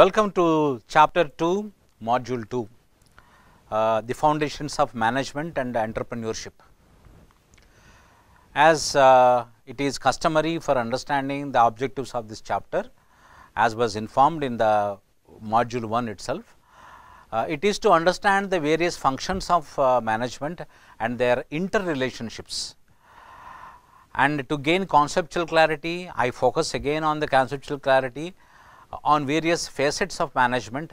Welcome to chapter 2 module 2 uh, the foundations of management and entrepreneurship. As uh, it is customary for understanding the objectives of this chapter as was informed in the module 1 itself, uh, it is to understand the various functions of uh, management and their interrelationships. And to gain conceptual clarity, I focus again on the conceptual clarity on various facets of management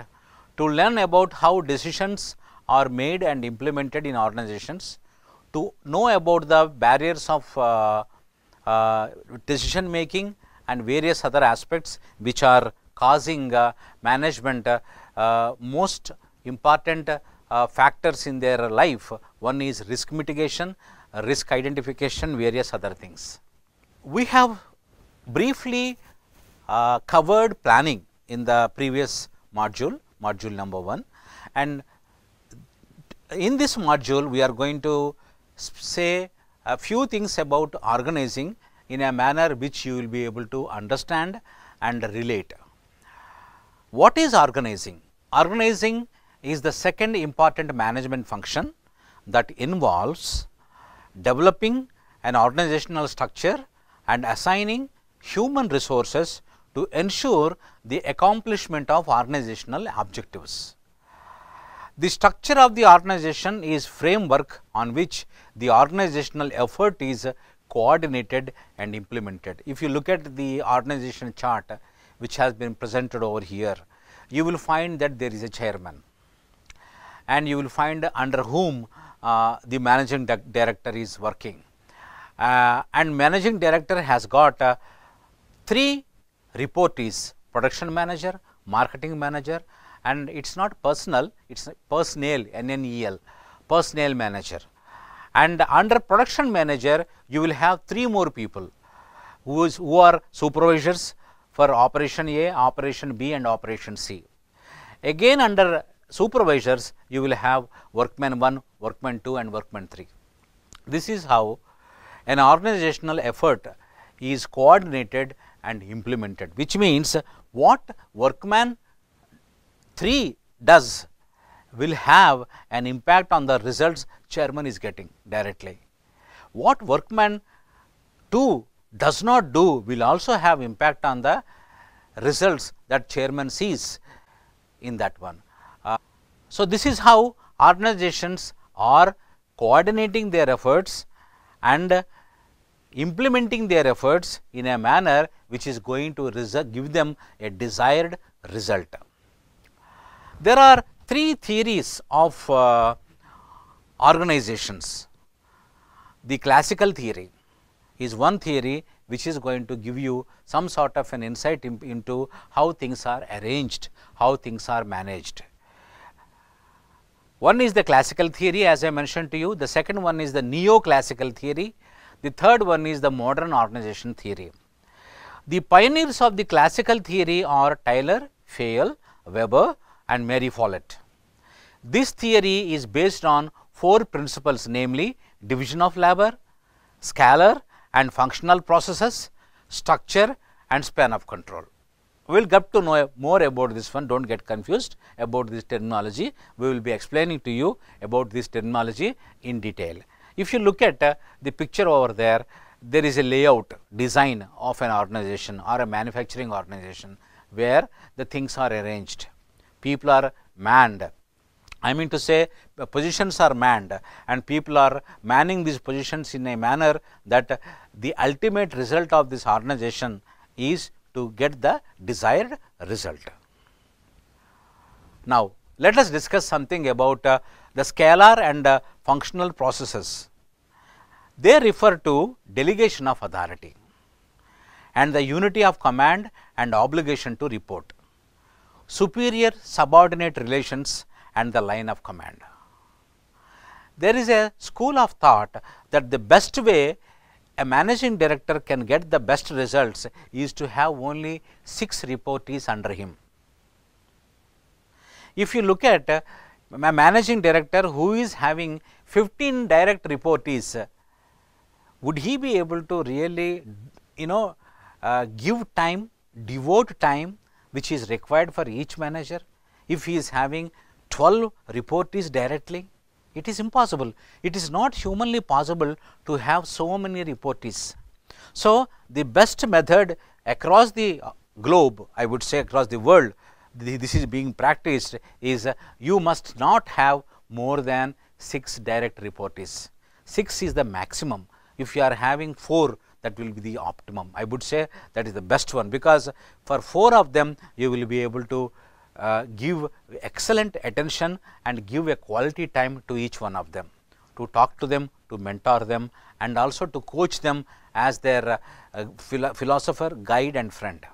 to learn about how decisions are made and implemented in organizations, to know about the barriers of uh, uh, decision making and various other aspects which are causing uh, management uh, uh, most important uh, factors in their life. One is risk mitigation, risk identification, various other things. We have briefly uh, covered planning in the previous module, module number 1 and in this module we are going to say a few things about organizing in a manner which you will be able to understand and relate. What is organizing? Organizing is the second important management function that involves developing an organizational structure and assigning human resources to ensure the accomplishment of organizational objectives. The structure of the organization is framework on which the organizational effort is coordinated and implemented. If you look at the organization chart which has been presented over here, you will find that there is a chairman and you will find under whom uh, the managing director is working. Uh, and managing director has got uh, three report is production manager, marketing manager and it is not personal, it is personnel, NNEL, personnel manager. And under production manager, you will have three more people who, is, who are supervisors for operation A, operation B and operation C. Again under supervisors, you will have workman 1, workman 2 and workman 3. This is how an organizational effort is coordinated and implemented, which means what workman 3 does will have an impact on the results chairman is getting directly. What workman 2 does not do will also have impact on the results that chairman sees in that one. Uh, so, this is how organizations are coordinating their efforts and implementing their efforts in a manner which is going to give them a desired result. There are three theories of uh, organizations. The classical theory is one theory which is going to give you some sort of an insight in, into how things are arranged, how things are managed. One is the classical theory as I mentioned to you, the second one is the neoclassical theory the third one is the modern organization theory. The pioneers of the classical theory are Taylor, Fayol, Weber and Mary Follett. This theory is based on four principles namely division of labor, scalar and functional processes, structure and span of control. We will get to know more about this one, do not get confused about this terminology. We will be explaining to you about this terminology in detail. If you look at uh, the picture over there, there is a layout design of an organization or a manufacturing organization where the things are arranged. People are manned. I mean to say positions are manned and people are manning these positions in a manner that the ultimate result of this organization is to get the desired result. Now, let us discuss something about uh, the scalar and the functional processes, they refer to delegation of authority and the unity of command and obligation to report, superior subordinate relations and the line of command. There is a school of thought that the best way a managing director can get the best results is to have only 6 reportees under him. If you look at my managing director who is having 15 direct reportees, would he be able to really, you know, uh, give time, devote time which is required for each manager if he is having 12 reportees directly? It is impossible. It is not humanly possible to have so many reportees. So, the best method across the uh, globe, I would say across the world, this is being practiced is uh, you must not have more than 6 direct reportees. 6 is the maximum. If you are having 4, that will be the optimum. I would say that is the best one because for 4 of them, you will be able to uh, give excellent attention and give a quality time to each one of them, to talk to them, to mentor them and also to coach them as their uh, uh philo philosopher, guide and friend.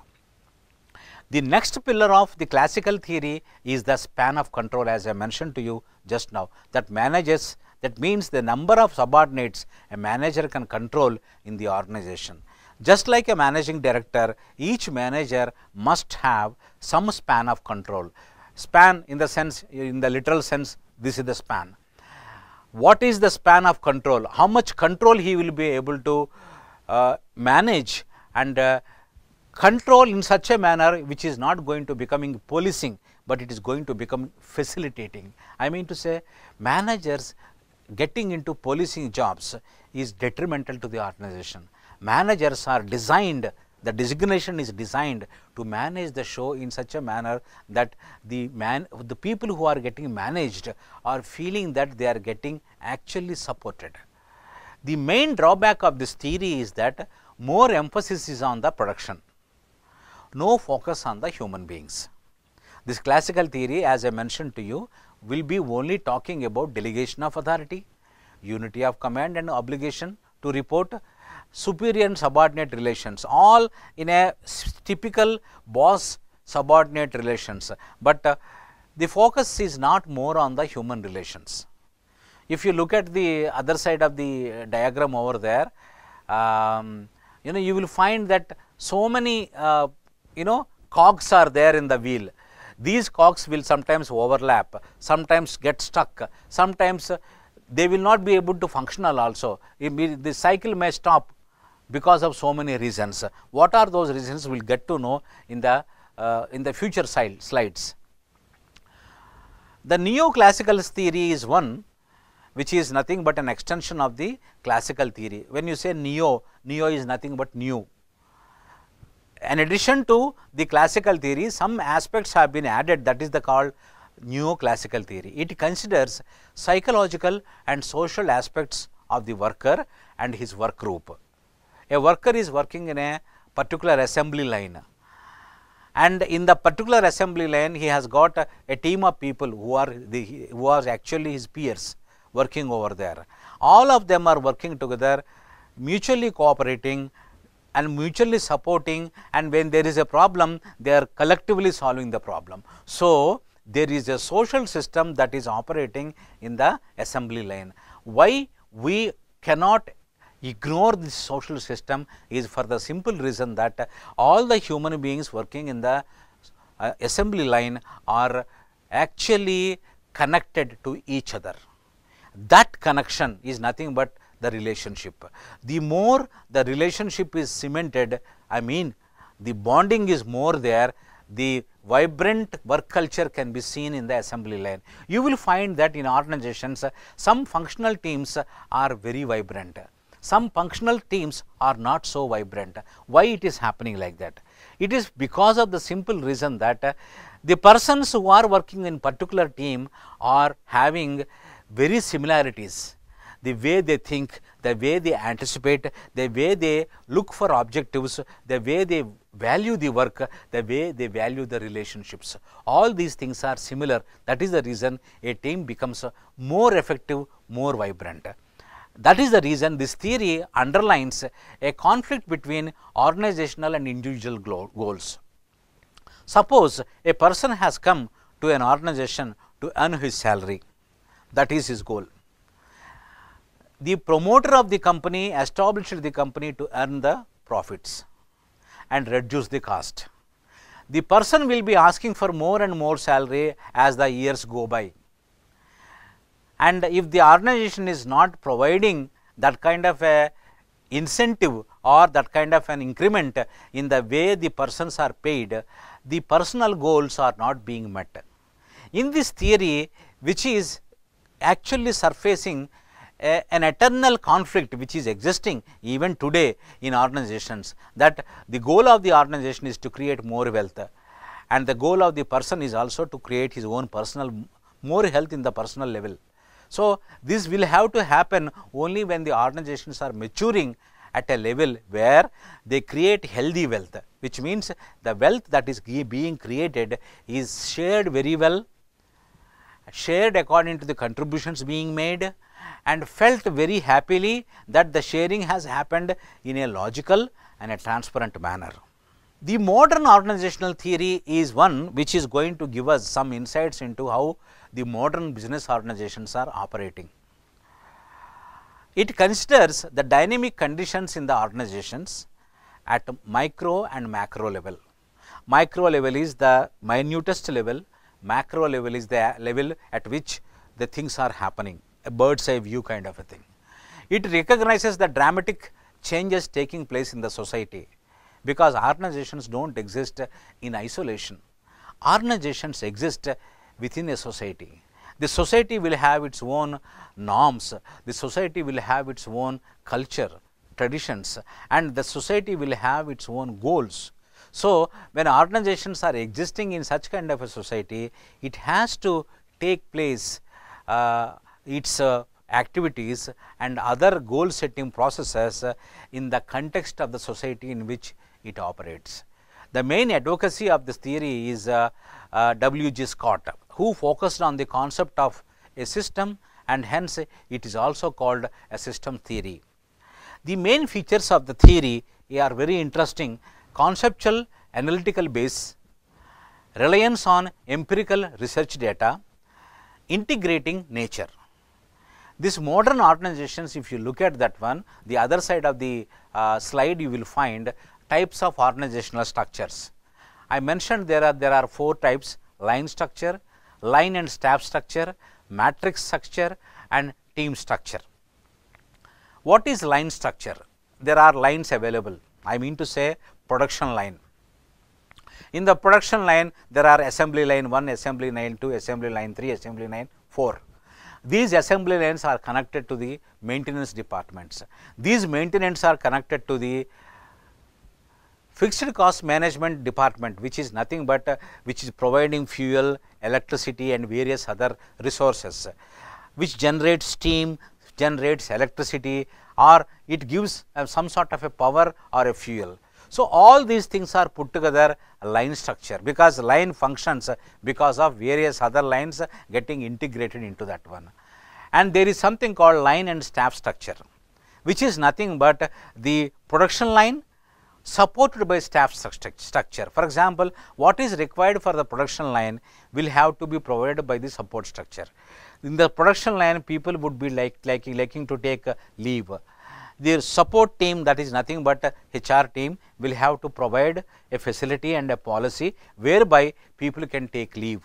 The next pillar of the classical theory is the span of control as I mentioned to you just now that manages that means the number of subordinates a manager can control in the organization. Just like a managing director, each manager must have some span of control. Span in the sense in the literal sense this is the span. What is the span of control? How much control he will be able to uh, manage and uh, control in such a manner which is not going to becoming policing, but it is going to become facilitating. I mean to say managers getting into policing jobs is detrimental to the organization. Managers are designed, the designation is designed to manage the show in such a manner that the man, the people who are getting managed are feeling that they are getting actually supported. The main drawback of this theory is that more emphasis is on the production no focus on the human beings. This classical theory as I mentioned to you will be only talking about delegation of authority, unity of command and obligation to report, superior and subordinate relations all in a typical boss subordinate relations, but uh, the focus is not more on the human relations. If you look at the other side of the uh, diagram over there, um, you know you will find that so many uh, you know cogs are there in the wheel. These cogs will sometimes overlap, sometimes get stuck, sometimes they will not be able to functional also. The cycle may stop because of so many reasons. What are those reasons we will get to know in the, uh, in the future slides. The neoclassical theory is one which is nothing but an extension of the classical theory. When you say neo, neo is nothing but new in addition to the classical theory, some aspects have been added that is the called neoclassical theory. It considers psychological and social aspects of the worker and his work group. A worker is working in a particular assembly line and in the particular assembly line he has got a, a team of people who are the who are actually his peers working over there. All of them are working together mutually cooperating and mutually supporting and when there is a problem they are collectively solving the problem. So, there is a social system that is operating in the assembly line. Why we cannot ignore this social system is for the simple reason that all the human beings working in the uh, assembly line are actually connected to each other. That connection is nothing but the relationship. The more the relationship is cemented, I mean the bonding is more there, the vibrant work culture can be seen in the assembly line. You will find that in organizations, some functional teams are very vibrant, some functional teams are not so vibrant. Why it is happening like that? It is because of the simple reason that uh, the persons who are working in particular team are having very similarities the way they think, the way they anticipate, the way they look for objectives, the way they value the work, the way they value the relationships. All these things are similar. That is the reason a team becomes more effective, more vibrant. That is the reason this theory underlines a conflict between organizational and individual goals. Suppose a person has come to an organization to earn his salary, that is his goal the promoter of the company established the company to earn the profits and reduce the cost. The person will be asking for more and more salary as the years go by. And if the organization is not providing that kind of a incentive or that kind of an increment in the way the persons are paid, the personal goals are not being met. In this theory, which is actually surfacing a, an eternal conflict which is existing even today in organizations that the goal of the organization is to create more wealth and the goal of the person is also to create his own personal more health in the personal level. So, this will have to happen only when the organizations are maturing at a level where they create healthy wealth, which means the wealth that is being created is shared very well, shared according to the contributions being made, and felt very happily that the sharing has happened in a logical and a transparent manner. The modern organizational theory is one which is going to give us some insights into how the modern business organizations are operating. It considers the dynamic conditions in the organizations at micro and macro level. Micro level is the minutest level, macro level is the level at which the things are happening a bird's eye view kind of a thing. It recognizes the dramatic changes taking place in the society because organizations do not exist in isolation. Organizations exist within a society. The society will have its own norms, the society will have its own culture, traditions and the society will have its own goals. So, when organizations are existing in such kind of a society, it has to take place uh, its uh, activities and other goal setting processes uh, in the context of the society in which it operates. The main advocacy of this theory is uh, W. G. Scott, who focused on the concept of a system and hence it is also called a system theory. The main features of the theory are very interesting conceptual analytical base, reliance on empirical research data, integrating nature. This modern organizations, if you look at that one, the other side of the uh, slide, you will find types of organizational structures. I mentioned there are there are four types: line structure, line and staff structure, matrix structure, and team structure. What is line structure? There are lines available. I mean to say production line. In the production line, there are assembly line 1, assembly line 2, assembly line 3, assembly line 4. These assembly lines are connected to the maintenance departments. These maintenance are connected to the fixed cost management department which is nothing but uh, which is providing fuel, electricity and various other resources which generates steam, generates electricity or it gives uh, some sort of a power or a fuel. So, all these things are put together line structure because line functions because of various other lines getting integrated into that one. And there is something called line and staff structure which is nothing but the production line supported by staff structure. For example, what is required for the production line will have to be provided by the support structure. In the production line, people would be like, like liking to take leave their support team that is nothing but HR team will have to provide a facility and a policy whereby people can take leave.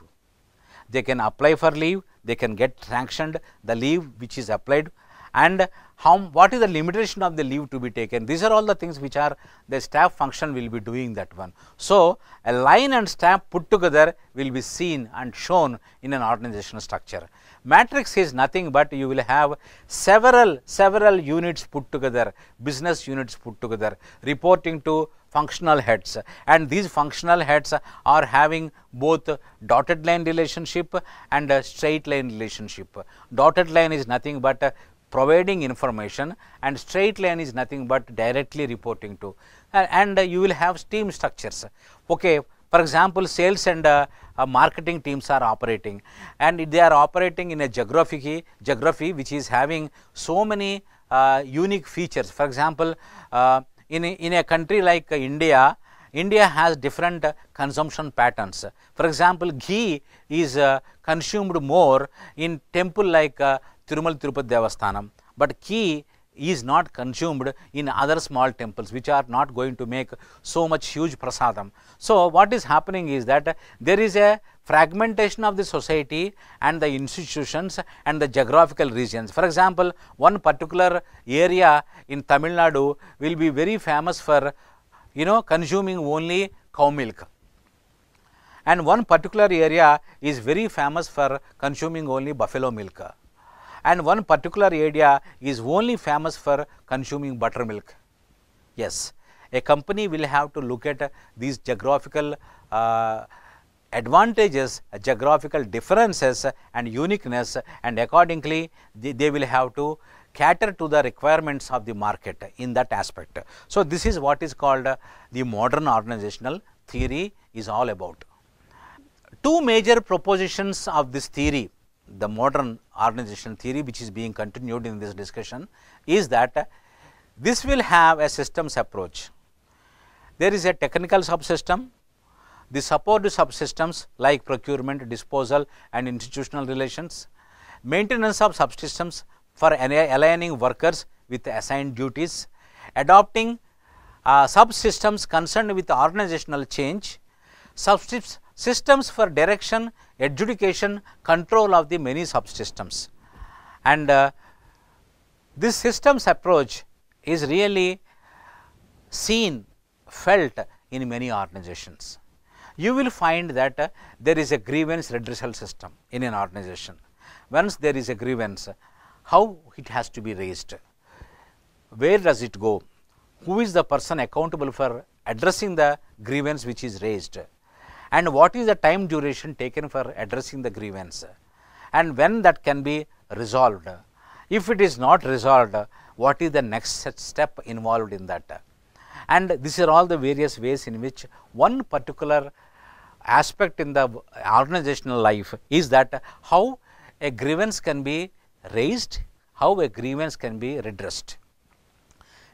They can apply for leave, they can get sanctioned the leave which is applied and how what is the limitation of the leave to be taken. These are all the things which are the staff function will be doing that one. So, a line and staff put together will be seen and shown in an organizational structure. Matrix is nothing but you will have several, several units put together, business units put together, reporting to functional heads and these functional heads are having both dotted line relationship and straight line relationship. Dotted line is nothing but providing information and straight line is nothing but directly reporting to and, you will have team structures. Okay, for example, sales and uh, uh, marketing teams are operating and they are operating in a geography, geography which is having so many uh, unique features. For example, uh, in, a, in a country like India, India has different consumption patterns. For example, ghee is uh, consumed more in temple like uh, Tirumal Tirupati Devasthanam, but ghee is not consumed in other small temples which are not going to make so much huge prasadam. So, what is happening is that there is a fragmentation of the society and the institutions and the geographical regions. For example, one particular area in Tamil Nadu will be very famous for you know consuming only cow milk and one particular area is very famous for consuming only buffalo milk and one particular area is only famous for consuming buttermilk. Yes, a company will have to look at these geographical uh, advantages, geographical differences and uniqueness and accordingly they, they will have to cater to the requirements of the market in that aspect. So, this is what is called the modern organizational theory is all about. Two major propositions of this theory the modern organization theory which is being continued in this discussion is that this will have a systems approach. There is a technical subsystem, the support subsystems like procurement, disposal and institutional relations, maintenance of subsystems for aligning workers with assigned duties, adopting uh, subsystems concerned with organizational change, subsystems systems for direction, adjudication, control of the many subsystems. And uh, this systems approach is really seen, felt in many organizations. You will find that uh, there is a grievance redressal system in an organization. Once there is a grievance, how it has to be raised, where does it go, who is the person accountable for addressing the grievance which is raised and what is the time duration taken for addressing the grievance and when that can be resolved. If it is not resolved, what is the next step involved in that? And these are all the various ways in which one particular aspect in the organizational life is that how a grievance can be raised, how a grievance can be redressed.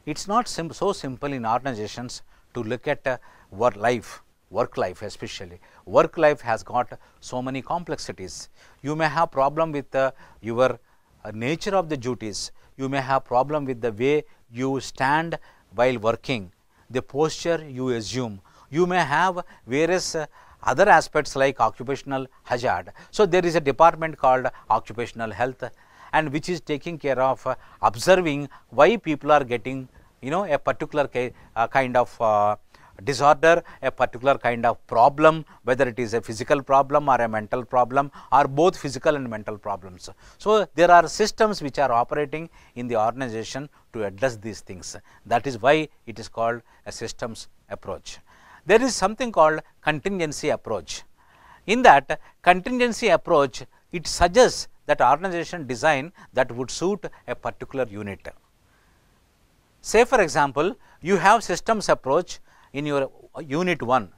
It is not sim so simple in organizations to look at uh, work life work life especially. Work life has got so many complexities. You may have problem with uh, your uh, nature of the duties. You may have problem with the way you stand while working, the posture you assume. You may have various uh, other aspects like occupational hazard. So, there is a department called occupational health and which is taking care of uh, observing why people are getting you know a particular uh, kind of uh, disorder, a particular kind of problem, whether it is a physical problem or a mental problem or both physical and mental problems. So, there are systems which are operating in the organization to address these things. That is why it is called a systems approach. There is something called contingency approach. In that contingency approach, it suggests that organization design that would suit a particular unit. Say for example, you have systems approach in your unit 1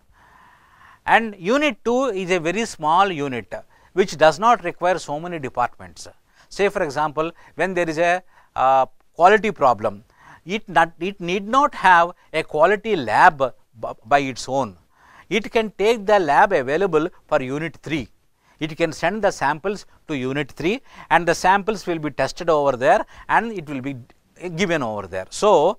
and unit 2 is a very small unit which does not require so many departments. Say for example, when there is a uh, quality problem, it, not, it need not have a quality lab by its own. It can take the lab available for unit 3. It can send the samples to unit 3 and the samples will be tested over there and it will be given over there. So,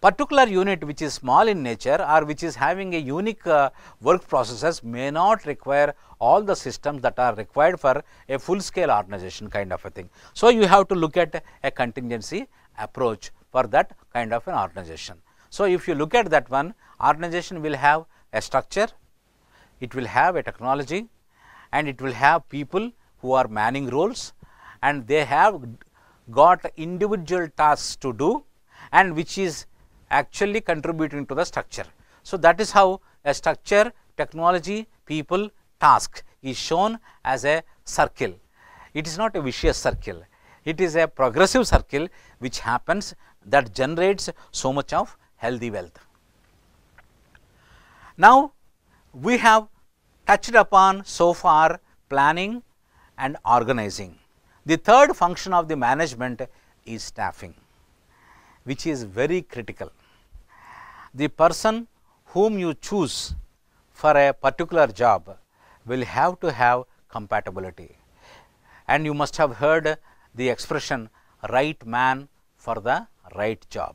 particular unit which is small in nature or which is having a unique uh, work processes may not require all the systems that are required for a full scale organization kind of a thing. So, you have to look at a contingency approach for that kind of an organization. So, if you look at that one organization will have a structure, it will have a technology and it will have people who are manning roles and they have got individual tasks to do and which is actually contributing to the structure. So, that is how a structure, technology, people, task is shown as a circle. It is not a vicious circle, it is a progressive circle which happens that generates so much of healthy wealth. Now, we have touched upon so far planning and organizing. The third function of the management is staffing which is very critical. The person whom you choose for a particular job will have to have compatibility. And you must have heard the expression right man for the right job.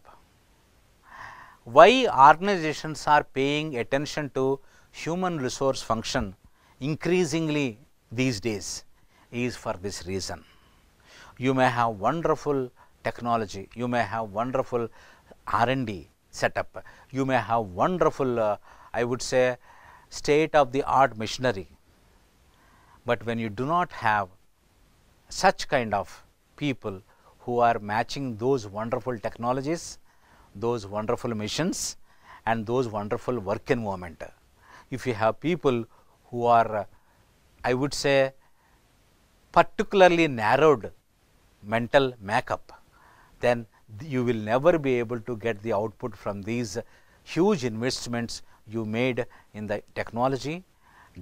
Why organizations are paying attention to human resource function increasingly these days is for this reason. You may have wonderful technology, you may have wonderful R&D setup, you may have wonderful, uh, I would say, state of the art machinery. But when you do not have such kind of people who are matching those wonderful technologies, those wonderful missions and those wonderful work environment. If you have people who are, uh, I would say, particularly narrowed mental makeup, then you will never be able to get the output from these huge investments you made in the technology,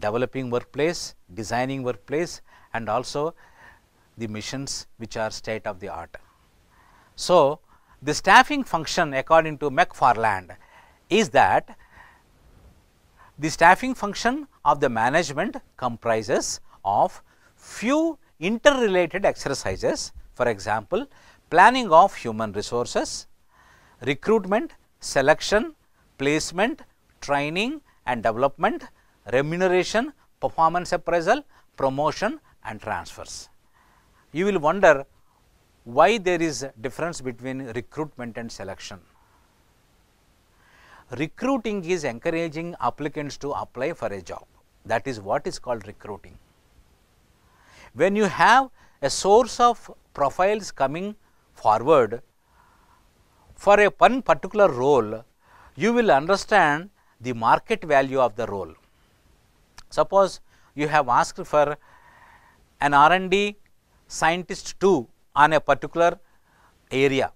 developing workplace, designing workplace and also the missions which are state of the art. So, the staffing function according to McFarland is that the staffing function of the management comprises of few interrelated exercises. For example, planning of human resources, recruitment, selection, placement, training and development, remuneration, performance appraisal, promotion and transfers. You will wonder why there is difference between recruitment and selection. Recruiting is encouraging applicants to apply for a job that is what is called recruiting. When you have a source of profiles coming forward for a one particular role, you will understand the market value of the role. Suppose you have asked for an R and D scientist to on a particular area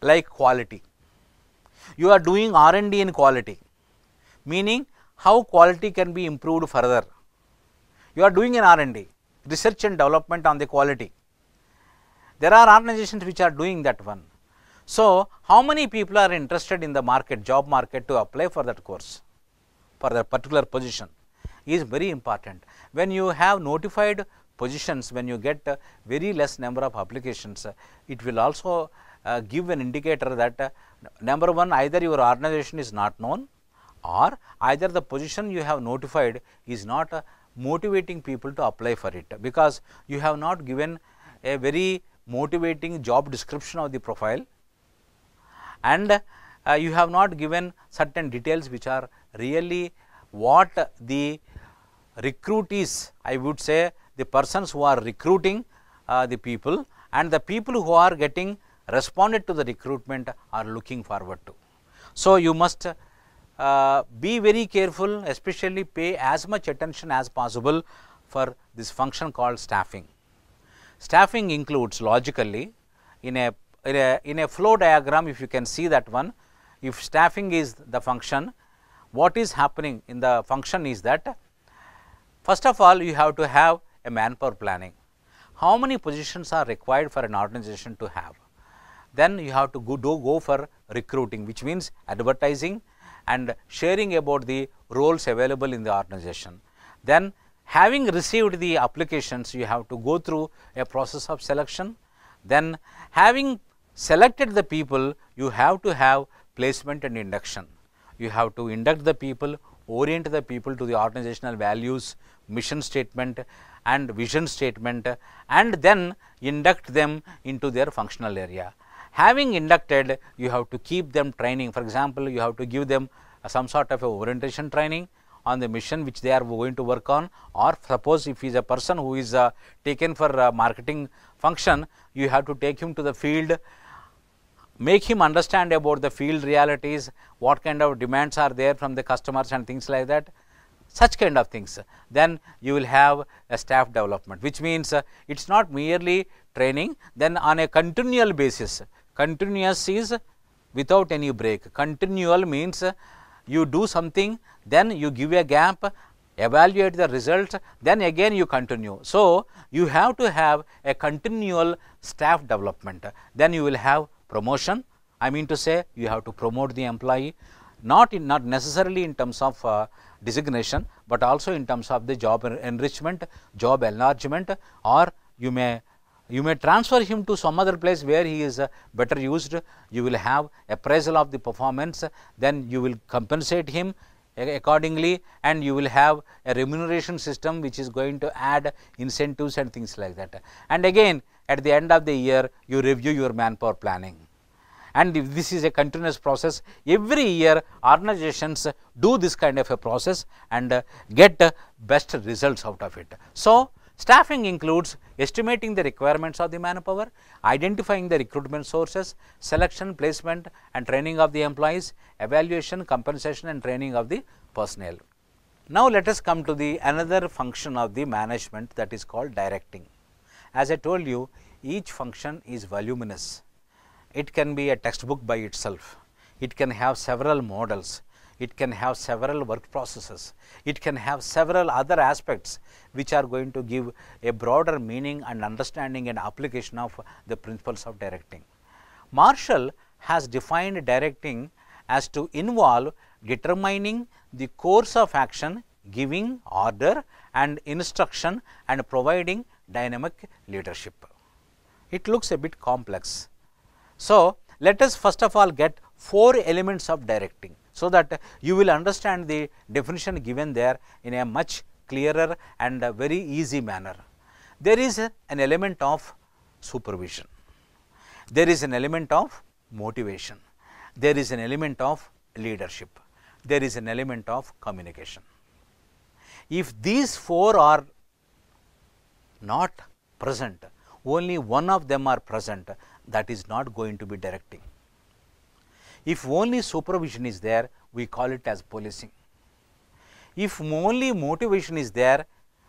like quality. You are doing R and D in quality, meaning how quality can be improved further. You are doing an R and D, research and development on the quality. There are organizations which are doing that one. So, how many people are interested in the market, job market to apply for that course, for that particular position is very important. When you have notified positions, when you get very less number of applications, it will also uh, give an indicator that uh, number one either your organization is not known or either the position you have notified is not uh, motivating people to apply for it because you have not given a very motivating job description of the profile and uh, you have not given certain details which are really what the recruitees I would say the persons who are recruiting uh, the people and the people who are getting responded to the recruitment are looking forward to. So, you must uh, be very careful especially pay as much attention as possible for this function called staffing. Staffing includes logically in a, in a, in a flow diagram if you can see that one, if staffing is the function, what is happening in the function is that first of all you have to have a manpower planning. How many positions are required for an organization to have? Then you have to go, do, go for recruiting which means advertising and sharing about the roles available in the organization. Then Having received the applications, you have to go through a process of selection. Then having selected the people, you have to have placement and induction. You have to induct the people, orient the people to the organizational values, mission statement and vision statement and then induct them into their functional area. Having inducted, you have to keep them training. For example, you have to give them some sort of orientation training on the mission which they are going to work on or suppose if he is a person who is uh, taken for uh, marketing function, you have to take him to the field, make him understand about the field realities, what kind of demands are there from the customers and things like that such kind of things then you will have a staff development which means uh, it is not merely training then on a continual basis continuous is without any break continual means uh, you do something, then you give a gap, evaluate the result, then again you continue. So, you have to have a continual staff development, then you will have promotion. I mean to say you have to promote the employee, not in not necessarily in terms of uh, designation, but also in terms of the job enrichment, job enlargement or you may you may transfer him to some other place where he is uh, better used. You will have appraisal of the performance. Then you will compensate him accordingly and you will have a remuneration system which is going to add incentives and things like that. And again at the end of the year you review your manpower planning. And if this is a continuous process, every year organizations do this kind of a process and uh, get uh, best results out of it. So, Staffing includes estimating the requirements of the manpower, identifying the recruitment sources, selection, placement and training of the employees, evaluation, compensation and training of the personnel. Now, let us come to the another function of the management that is called directing. As I told you, each function is voluminous. It can be a textbook by itself. It can have several models it can have several work processes, it can have several other aspects which are going to give a broader meaning and understanding and application of the principles of directing. Marshall has defined directing as to involve determining the course of action, giving order and instruction and providing dynamic leadership. It looks a bit complex. So, let us first of all get four elements of directing so that you will understand the definition given there in a much clearer and very easy manner. There is an element of supervision, there is an element of motivation, there is an element of leadership, there is an element of communication. If these four are not present, only one of them are present that is not going to be directing. If only supervision is there, we call it as policing. If only motivation is there,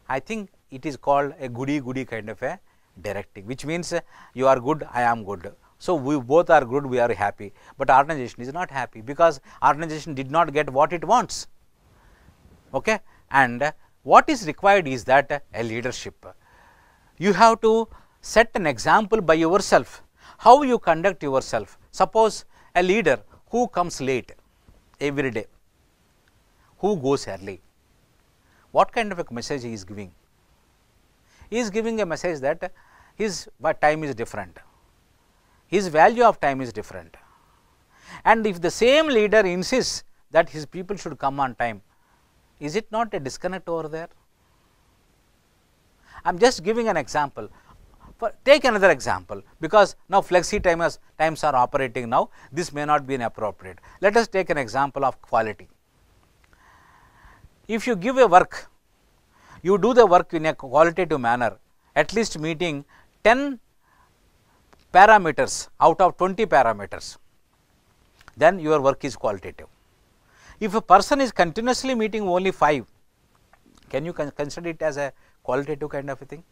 I think it is called a goody-goody kind of a directing, which means uh, you are good, I am good. So, we both are good, we are happy, but organization is not happy because organization did not get what it wants. Okay? And uh, what is required is that uh, a leadership. You have to set an example by yourself, how you conduct yourself. Suppose a leader who comes late every day, who goes early, what kind of a message he is giving? He is giving a message that his time is different, his value of time is different. And if the same leader insists that his people should come on time, is it not a disconnect over there? I am just giving an example for take another example, because now flexi timers times are operating now, this may not be appropriate. Let us take an example of quality. If you give a work, you do the work in a qualitative manner, at least meeting 10 parameters out of 20 parameters, then your work is qualitative. If a person is continuously meeting only 5, can you consider it as a qualitative kind of a thing?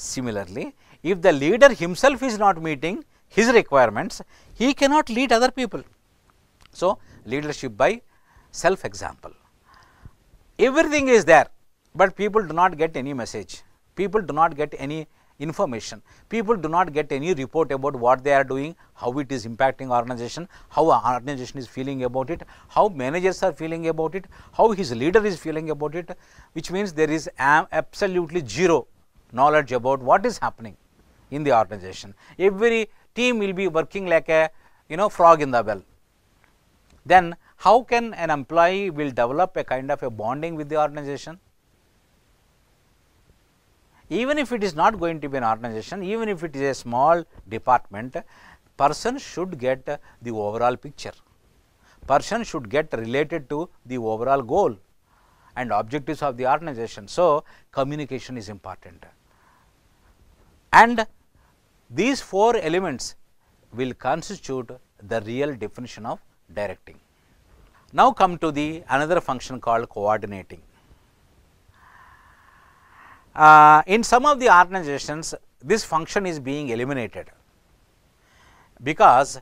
Similarly, if the leader himself is not meeting his requirements, he cannot lead other people. So, leadership by self example. Everything is there, but people do not get any message, people do not get any information, people do not get any report about what they are doing, how it is impacting organization, how organization is feeling about it, how managers are feeling about it, how his leader is feeling about it, which means there is absolutely zero knowledge about what is happening in the organization. Every team will be working like a you know frog in the well. Then how can an employee will develop a kind of a bonding with the organization? Even if it is not going to be an organization, even if it is a small department, person should get the overall picture. Person should get related to the overall goal and objectives of the organization. So, communication is important and these four elements will constitute the real definition of directing. Now, come to the another function called coordinating. Uh, in some of the organizations, this function is being eliminated because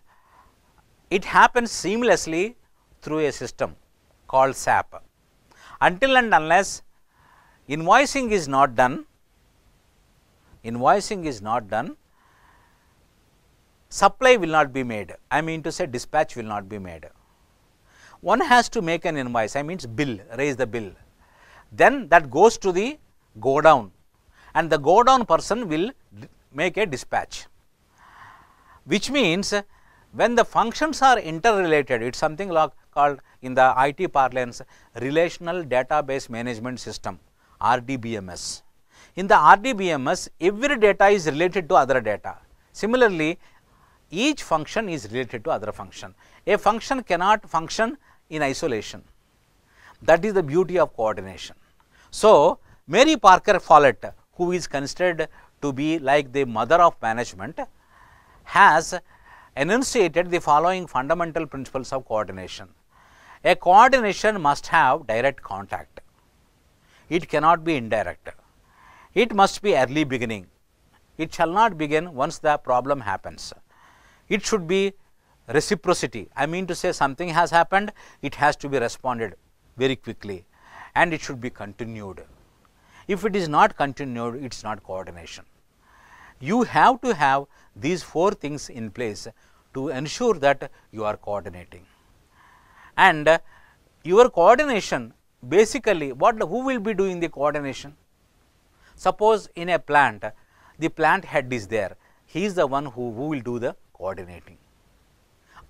it happens seamlessly through a system called SAP. Until and unless invoicing is not done, invoicing is not done, supply will not be made, I mean to say dispatch will not be made. One has to make an invoice, I means bill, raise the bill. Then that goes to the go down and the go down person will make a dispatch, which means when the functions are interrelated, it is something like called in the IT parlance relational database management system RDBMS in the RDBMS, every data is related to other data. Similarly, each function is related to other function. A function cannot function in isolation. That is the beauty of coordination. So, Mary Parker Follett, who is considered to be like the mother of management, has enunciated the following fundamental principles of coordination. A coordination must have direct contact. It cannot be indirect it must be early beginning. It shall not begin once the problem happens. It should be reciprocity. I mean to say something has happened, it has to be responded very quickly and it should be continued. If it is not continued, it is not coordination. You have to have these four things in place to ensure that you are coordinating. And your coordination basically what who will be doing the coordination? Suppose in a plant, the plant head is there, he is the one who, who will do the coordinating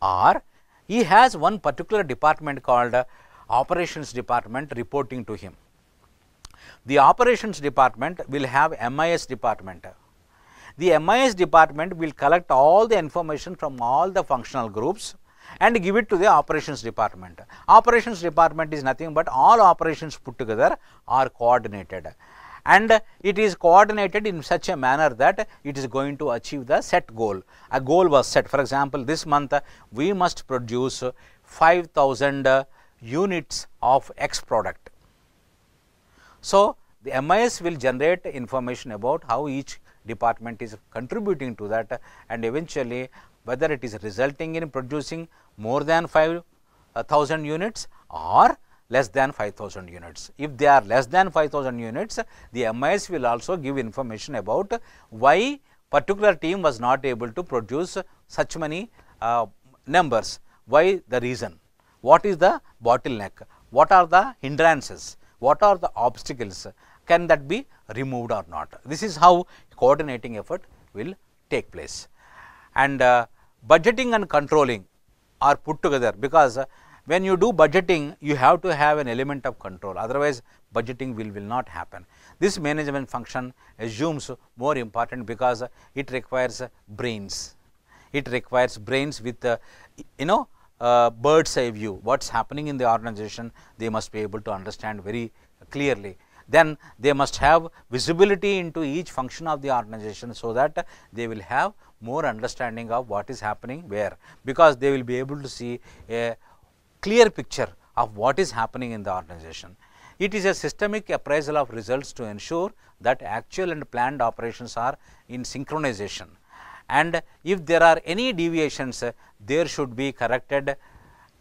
or he has one particular department called uh, operations department reporting to him. The operations department will have MIS department. The MIS department will collect all the information from all the functional groups and give it to the operations department. Operations department is nothing but all operations put together are coordinated and it is coordinated in such a manner that it is going to achieve the set goal. A goal was set. For example, this month we must produce 5000 uh, units of X product. So, the MIS will generate information about how each department is contributing to that uh, and eventually whether it is resulting in producing more than 5000 units or less than 5000 units. If they are less than 5000 units, the MIS will also give information about why particular team was not able to produce such many uh, numbers, why the reason, what is the bottleneck, what are the hindrances, what are the obstacles, can that be removed or not. This is how coordinating effort will take place. And uh, budgeting and controlling are put together because when you do budgeting, you have to have an element of control, otherwise budgeting will, will not happen. This management function assumes more important because it requires brains. It requires brains with, uh, you know, uh, bird's eye view, what is happening in the organization, they must be able to understand very clearly. Then they must have visibility into each function of the organization, so that they will have more understanding of what is happening where, because they will be able to see a clear picture of what is happening in the organization. It is a systemic appraisal of results to ensure that actual and planned operations are in synchronization. And if there are any deviations, there should be corrected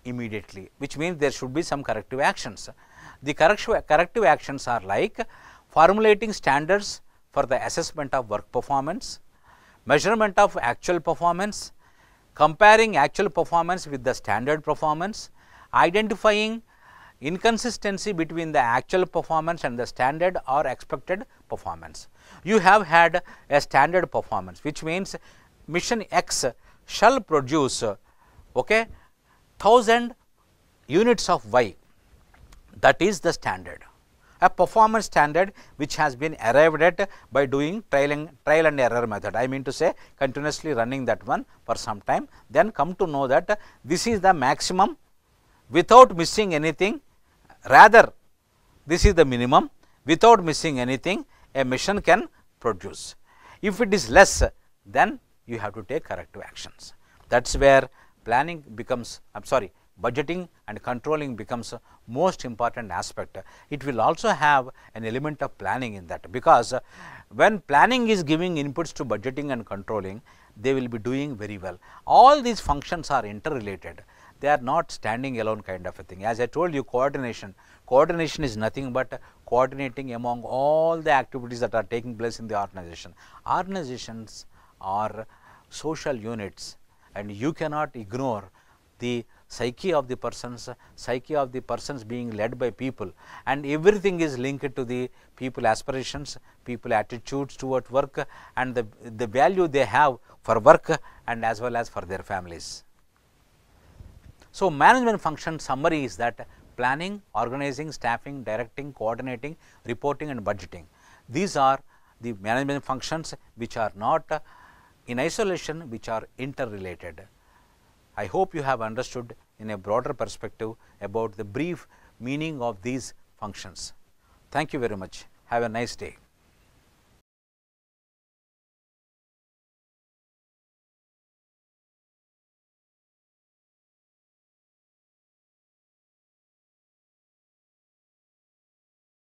immediately, which means there should be some corrective actions. The corrective actions are like formulating standards for the assessment of work performance, measurement of actual performance, comparing actual performance with the standard performance, identifying inconsistency between the actual performance and the standard or expected performance. You have had a standard performance which means mission X shall produce okay, 1000 units of Y that is the standard a performance standard which has been arrived at by doing trial and, trial and error method. I mean to say continuously running that one for some time then come to know that this is the maximum without missing anything rather this is the minimum without missing anything a machine can produce. If it is less then you have to take corrective actions. That is where planning becomes I am sorry budgeting and controlling becomes most important aspect. It will also have an element of planning in that because uh, when planning is giving inputs to budgeting and controlling they will be doing very well. All these functions are interrelated they are not standing alone kind of a thing. As I told you coordination, coordination is nothing but coordinating among all the activities that are taking place in the organization. Organizations are social units and you cannot ignore the psyche of the persons, psyche of the persons being led by people and everything is linked to the people aspirations, people attitudes toward work and the, the value they have for work and as well as for their families. So, management function summary is that planning, organizing, staffing, directing, coordinating, reporting and budgeting. These are the management functions which are not uh, in isolation, which are interrelated. I hope you have understood in a broader perspective about the brief meaning of these functions. Thank you very much. Have a nice day.